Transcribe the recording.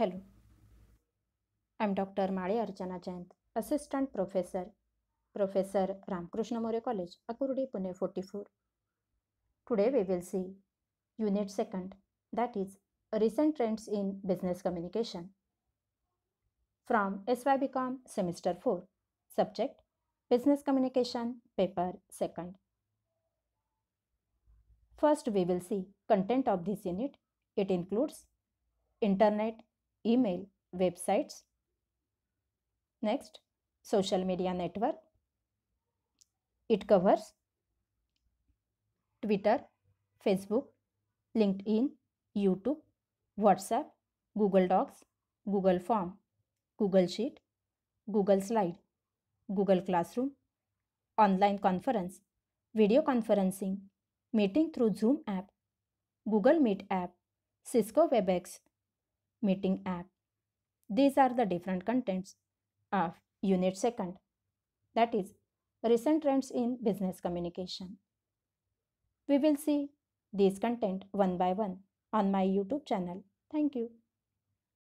Hello, I'm Dr. Mali Archana Jayant, Assistant Professor, Professor Ramkrishna More College, Akurudi, Pune 44. Today we will see Unit 2nd, that is Recent Trends in Business Communication. From SYBCOM Semester 4, Subject Business Communication, Paper 2nd. First we will see content of this unit. It includes Internet, email, websites. Next, social media network. It covers Twitter, Facebook, LinkedIn, YouTube, WhatsApp, Google Docs, Google Form, Google Sheet, Google Slide, Google Classroom, online conference, video conferencing, meeting through Zoom app, Google Meet app, Cisco WebEx, meeting app. These are the different contents of unit second, that is, recent trends in business communication. We will see these content one by one on my YouTube channel. Thank you.